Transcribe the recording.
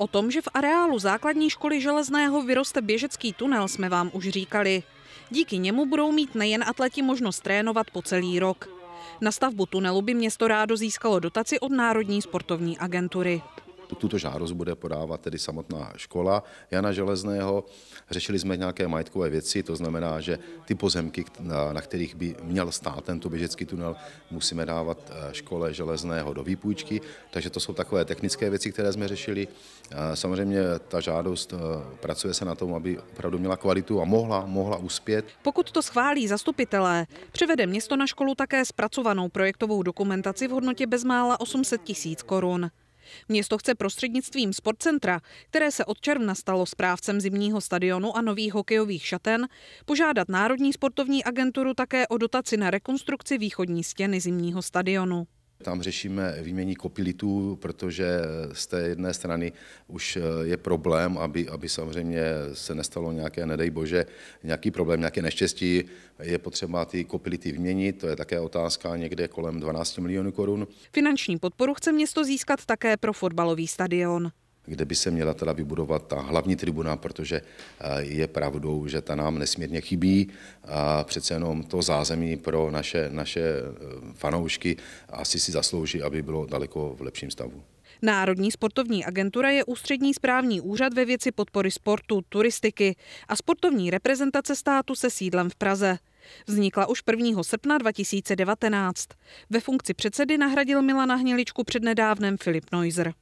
O tom, že v areálu základní školy železného vyroste běžecký tunel, jsme vám už říkali. Díky němu budou mít nejen atleti možnost trénovat po celý rok. Na stavbu tunelu by město rádo získalo dotaci od Národní sportovní agentury tuto žádost bude podávat tedy samotná škola Jana Železného. Řešili jsme nějaké majetkové věci, to znamená, že ty pozemky, na kterých by měl stát tento běžecký tunel, musíme dávat eh, škole Železného do výpůjčky, takže to jsou takové technické věci, které jsme řešili. Eh, samozřejmě ta žádost eh, pracuje se na tom, aby opravdu měla kvalitu a mohla, mohla uspět. Pokud to schválí zastupitelé, přivede město na školu také zpracovanou projektovou dokumentaci v hodnotě bezmála 800 tisíc korun. Město chce prostřednictvím sportcentra, které se od června stalo správcem zimního stadionu a nových hokejových šaten, požádat Národní sportovní agenturu také o dotaci na rekonstrukci východní stěny zimního stadionu. Tam řešíme výmění kopilitů, protože z té jedné strany už eh, je problém, aby, aby samozřejmě se nestalo nějaké, nedej bože, nějaký problém, nějaké neštěstí. Je potřeba ty kopility vyměnit, to je také otázka někde kolem 12 milionů korun. Finanční podporu chce město získat také pro fotbalový stadion kde by se měla teda vybudovat ta hlavní tribuna, protože eh, je pravdou, že ta nám nesmírně chybí a přece jenom to zázemí pro naše, naše eh, fanoušky asi si zaslouží, aby bylo daleko v lepším stavu. Národní sportovní agentura je ústřední správní úřad ve věci podpory sportu, turistiky a sportovní reprezentace státu se sídlem v Praze. Vznikla už 1. srpna 2019. Ve funkci předsedy nahradil Milana Hniličku přednedávnem Filip Neuser.